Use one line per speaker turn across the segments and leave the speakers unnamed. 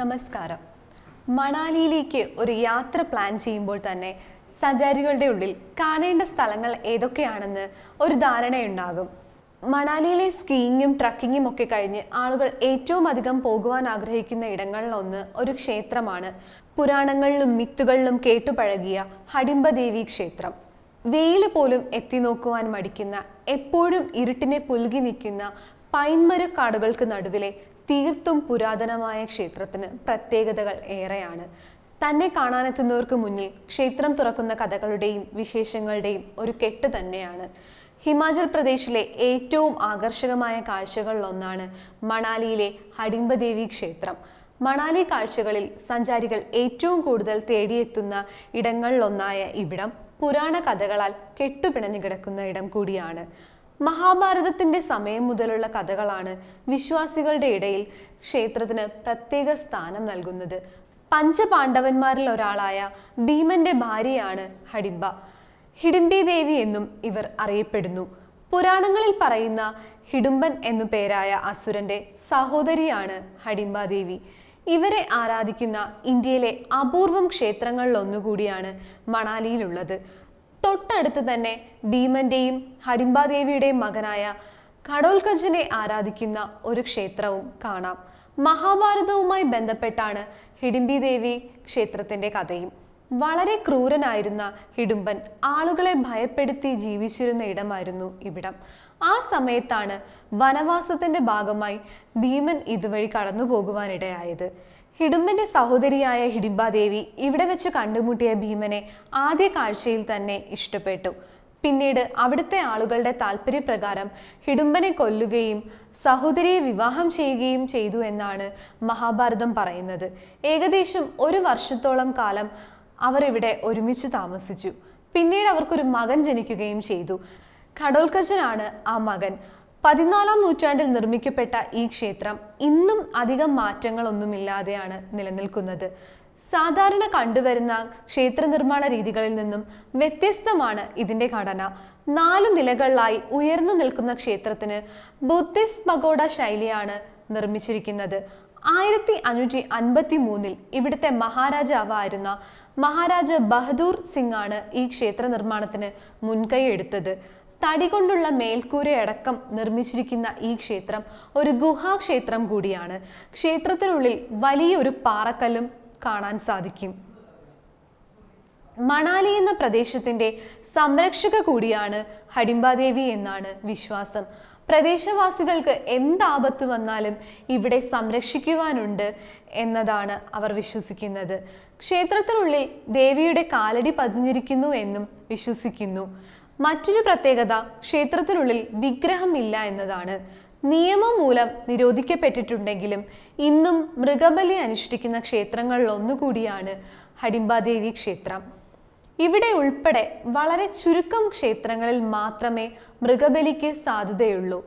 നമസ്കാരം മണാലിയിലേക്ക് ഒരു യാത്ര പ്ലാൻ ചെയ്യുമ്പോൾ തന്നെ സഞ്ചാരികളുടെ ഉള്ളിൽ കാണേണ്ട സ്ഥലങ്ങൾ ഏതൊക്കെയാണെന്ന് ഒരു ധാരണയുണ്ടാകും മണാലിയിലെ സ്കീയിങ്ങും ട്രക്കിങ്ങും ഒക്കെ കഴിഞ്ഞ് ആളുകൾ ഏറ്റവും അധികം പോകുവാൻ ആഗ്രഹിക്കുന്ന ഇടങ്ങളിലൊന്ന് ഒരു ക്ഷേത്രമാണ് പുരാണങ്ങളിലും മിത്തുകളിലും കേട്ടുപഴകിയ ഹടിമ്പദേവി ക്ഷേത്രം വെയിൽ പോലും എത്തി നോക്കുവാൻ മടിക്കുന്ന എപ്പോഴും ഇരുട്ടിനെ പുൽകി നിൽക്കുന്ന പൈൻമരക്കാടുകൾക്ക് നടുവിലെ തീർത്തും പുരാതനമായ ക്ഷേത്രത്തിന് പ്രത്യേകതകൾ ഏറെയാണ് തന്നെ കാണാനെത്തുന്നവർക്ക് മുന്നിൽ ക്ഷേത്രം തുറക്കുന്ന കഥകളുടെയും വിശേഷങ്ങളുടെയും ഒരു കെട്ട് തന്നെയാണ് ഹിമാചൽ പ്രദേശിലെ ഏറ്റവും ആകർഷകമായ കാഴ്ചകളിലൊന്നാണ് മണാലിയിലെ ഹടിമ്പദേവി ക്ഷേത്രം മണാലി കാഴ്ചകളിൽ സഞ്ചാരികൾ ഏറ്റവും കൂടുതൽ തേടിയെത്തുന്ന ഇടങ്ങളിലൊന്നായ ഇവിടം പുരാണ കഥകളാൽ കെട്ടുപിണഞ്ഞു കിടക്കുന്ന ഇടം കൂടിയാണ് മഹാഭാരതത്തിന്റെ സമയം മുതലുള്ള കഥകളാണ് വിശ്വാസികളുടെ ഇടയിൽ ക്ഷേത്രത്തിന് പ്രത്യേക സ്ഥാനം നൽകുന്നത് പഞ്ചപാണ്ഡവന്മാരിൽ ഒരാളായ ഭീമന്റെ ഭാര്യയാണ് ഹിഡിംബ ഹിഡിംബി ദേവി എന്നും ഇവർ അറിയപ്പെടുന്നു പുരാണങ്ങളിൽ പറയുന്ന ഹിഡുംബൻ എന്നു പേരായ അസുരന്റെ സഹോദരിയാണ് ഹിഡിംബ ദേവി ഇവരെ ആരാധിക്കുന്ന ഇന്ത്യയിലെ അപൂർവം ക്ഷേത്രങ്ങളിലൊന്നുകൂടിയാണ് മണാലിയിലുള്ളത് തൊട്ടടുത്ത് തന്നെ ഭീമന്റെയും ഹടിമ്പാദേവിയുടെയും മകനായ കടോൽക്കജിനെ ആരാധിക്കുന്ന ഒരു ക്ഷേത്രവും കാണാം മഹാഭാരതവുമായി ബന്ധപ്പെട്ടാണ് ഹിഡിംബി ദേവി ക്ഷേത്രത്തിൻ്റെ കഥയും വളരെ ക്രൂരനായിരുന്ന ഹിഡുംബൻ ആളുകളെ ഭയപ്പെടുത്തി ജീവിച്ചിരുന്ന ഇടമായിരുന്നു ഇവിടം ആ സമയത്താണ് വനവാസത്തിൻ്റെ ഭാഗമായി ഭീമൻ ഇതുവഴി കടന്നു പോകുവാനിടയായത് ഹിഡുമ്പിന്റെ സഹോദരിയായ ഹിഡിംബാദേവി ഇവിടെ വെച്ച് കണ്ടുമുട്ടിയ ഭീമനെ ആദ്യ കാഴ്ചയിൽ തന്നെ ഇഷ്ടപ്പെട്ടു പിന്നീട് അവിടുത്തെ ആളുകളുടെ താല്പര്യപ്രകാരം ഹിഡുംബനെ കൊല്ലുകയും സഹോദരിയെ വിവാഹം ചെയ്യുകയും ചെയ്തു എന്നാണ് മഹാഭാരതം പറയുന്നത് ഏകദേശം ഒരു വർഷത്തോളം കാലം അവർ ഇവിടെ ഒരുമിച്ച് താമസിച്ചു പിന്നീട് അവർക്കൊരു മകൻ ജനിക്കുകയും ചെയ്തു ഖടോൽക്കജനാണ് ആ മകൻ പതിനാലാം നൂറ്റാണ്ടിൽ നിർമ്മിക്കപ്പെട്ട ഈ ക്ഷേത്രം ഇന്നും അധികം മാറ്റങ്ങളൊന്നുമില്ലാതെയാണ് നിലനിൽക്കുന്നത് സാധാരണ കണ്ടുവരുന്ന ക്ഷേത്ര നിർമ്മാണ രീതികളിൽ നിന്നും വ്യത്യസ്തമാണ് ഇതിൻ്റെ ഘടന നാലു നിലകളിലായി ഉയർന്നു നിൽക്കുന്ന ക്ഷേത്രത്തിന് ബുദ്ധിസ്റ്റ് പഗോഡ ശൈലിയാണ് നിർമ്മിച്ചിരിക്കുന്നത് ആയിരത്തി അഞ്ഞൂറ്റി അൻപത്തി മൂന്നിൽ ഇവിടുത്തെ മഹാരാജാവായിരുന്ന മഹാരാജ ബഹദൂർ സിംഗ് ആണ് ഈ ക്ഷേത്ര നിർമ്മാണത്തിന് മുൻകൈ എടുത്തത് തടി കൊണ്ടുള്ള മേൽക്കൂരയടക്കം നിർമ്മിച്ചിരിക്കുന്ന ഈ ക്ഷേത്രം ഒരു ഗുഹാക്ഷേത്രം കൂടിയാണ് ക്ഷേത്രത്തിനുള്ളിൽ വലിയൊരു പാറക്കല്ലും കാണാൻ സാധിക്കും മണാലി എന്ന പ്രദേശത്തിന്റെ സംരക്ഷക കൂടിയാണ് ഹടിമ്പാദേവി എന്നാണ് വിശ്വാസം പ്രദേശവാസികൾക്ക് എന്താപത്ത് വന്നാലും ഇവിടെ സംരക്ഷിക്കുവാനുണ്ട് എന്നതാണ് അവർ വിശ്വസിക്കുന്നത് ക്ഷേത്രത്തിനുള്ളിൽ ദേവിയുടെ കാലടി പതിഞ്ഞിരിക്കുന്നു എന്നും വിശ്വസിക്കുന്നു മറ്റൊരു പ്രത്യേകത ക്ഷേത്രത്തിനുള്ളിൽ ഇല്ല എന്നതാണ് നിയമം മൂലം നിരോധിക്കപ്പെട്ടിട്ടുണ്ടെങ്കിലും ഇന്നും മൃഗബലി അനുഷ്ഠിക്കുന്ന ക്ഷേത്രങ്ങളിൽ ഒന്നുകൂടിയാണ് ഹടിമ്പാദേവി ക്ഷേത്രം ഇവിടെ ഉൾപ്പെടെ വളരെ ചുരുക്കം ക്ഷേത്രങ്ങളിൽ മാത്രമേ മൃഗബലിക്ക് സാധ്യതയുള്ളൂ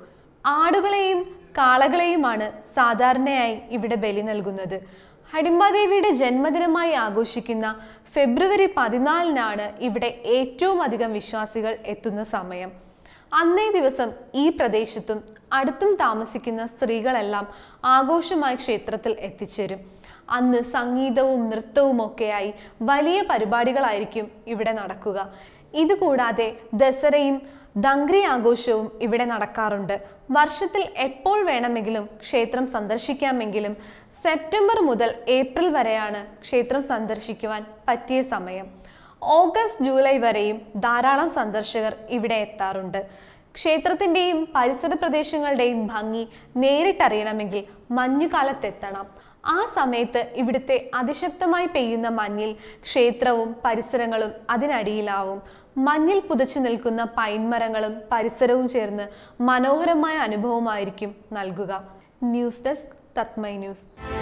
ആടുകളെയും കാളകളെയുമാണ് സാധാരണയായി ഇവിടെ ബലി നൽകുന്നത് ഹടിമ്പാദേവിയുടെ ജന്മദിനമായി ആഘോഷിക്കുന്ന ഫെബ്രുവരി പതിനാലിനാണ് ഇവിടെ ഏറ്റവും അധികം വിശ്വാസികൾ എത്തുന്ന സമയം അന്നേ ദിവസം ഈ പ്രദേശത്തും അടുത്തും താമസിക്കുന്ന സ്ത്രീകളെല്ലാം ആഘോഷമായി ക്ഷേത്രത്തിൽ എത്തിച്ചേരും അന്ന് സംഗീതവും നൃത്തവും ഒക്കെയായി വലിയ പരിപാടികളായിരിക്കും ഇവിടെ നടക്കുക ഇതുകൂടാതെ ദസറയും ദംഗ്രി ആഘോഷവും ഇവിടെ നടക്കാറുണ്ട് വർഷത്തിൽ എപ്പോൾ വേണമെങ്കിലും ക്ഷേത്രം സന്ദർശിക്കാമെങ്കിലും സെപ്റ്റംബർ മുതൽ ഏപ്രിൽ വരെയാണ് ക്ഷേത്രം സന്ദർശിക്കുവാൻ പറ്റിയ സമയം ഓഗസ്റ്റ് ജൂലൈ വരെയും ധാരാളം സന്ദർശകർ ഇവിടെ എത്താറുണ്ട് ക്ഷേത്രത്തിൻ്റെയും പരിസര പ്രദേശങ്ങളുടെയും ഭംഗി നേരിട്ടറിയണമെങ്കിൽ മഞ്ഞുകാലത്തെത്തണം ആ സമയത്ത് ഇവിടുത്തെ അതിശക്തമായി പെയ്യുന്ന മഞ്ഞിൽ ക്ഷേത്രവും പരിസരങ്ങളും അതിനടിയിലാവും മഞ്ഞിൽ പുതച്ചു നിൽക്കുന്ന പൈൻ മരങ്ങളും പരിസരവും ചേർന്ന് മനോഹരമായ അനുഭവമായിരിക്കും നൽകുക ന്യൂസ് ഡെസ്ക് തത്മൈ ന്യൂസ്